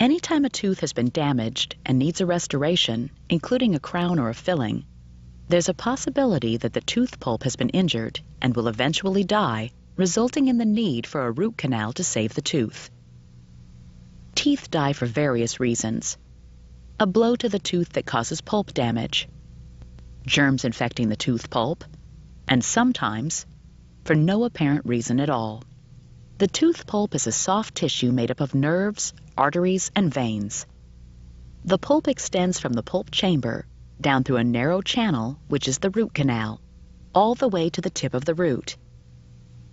Anytime a tooth has been damaged and needs a restoration, including a crown or a filling, there's a possibility that the tooth pulp has been injured and will eventually die, resulting in the need for a root canal to save the tooth. Teeth die for various reasons. A blow to the tooth that causes pulp damage, germs infecting the tooth pulp, and sometimes, for no apparent reason at all. The tooth pulp is a soft tissue made up of nerves, arteries, and veins. The pulp extends from the pulp chamber down through a narrow channel, which is the root canal, all the way to the tip of the root.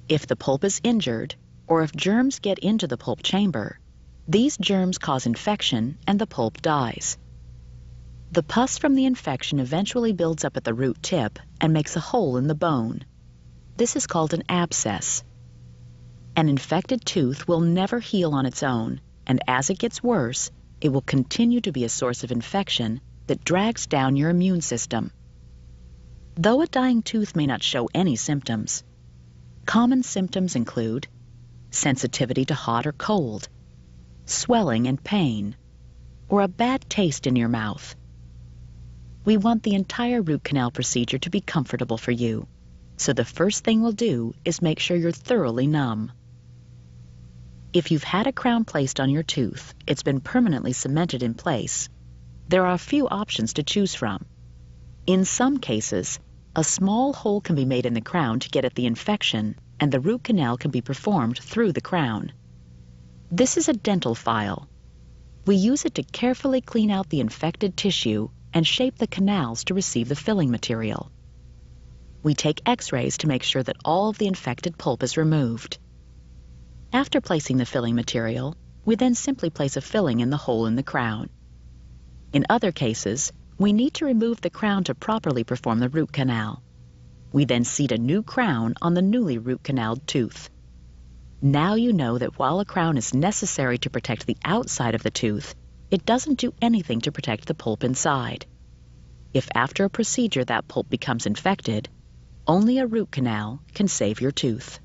If the pulp is injured, or if germs get into the pulp chamber, these germs cause infection and the pulp dies. The pus from the infection eventually builds up at the root tip and makes a hole in the bone. This is called an abscess. An infected tooth will never heal on its own and as it gets worse, it will continue to be a source of infection that drags down your immune system. Though a dying tooth may not show any symptoms, common symptoms include sensitivity to hot or cold, swelling and pain, or a bad taste in your mouth. We want the entire root canal procedure to be comfortable for you, so the first thing we'll do is make sure you're thoroughly numb. If you've had a crown placed on your tooth, it's been permanently cemented in place, there are a few options to choose from. In some cases, a small hole can be made in the crown to get at the infection, and the root canal can be performed through the crown. This is a dental file. We use it to carefully clean out the infected tissue and shape the canals to receive the filling material. We take x-rays to make sure that all of the infected pulp is removed. After placing the filling material, we then simply place a filling in the hole in the crown. In other cases, we need to remove the crown to properly perform the root canal. We then seat a new crown on the newly root canaled tooth. Now you know that while a crown is necessary to protect the outside of the tooth, it doesn't do anything to protect the pulp inside. If after a procedure that pulp becomes infected, only a root canal can save your tooth.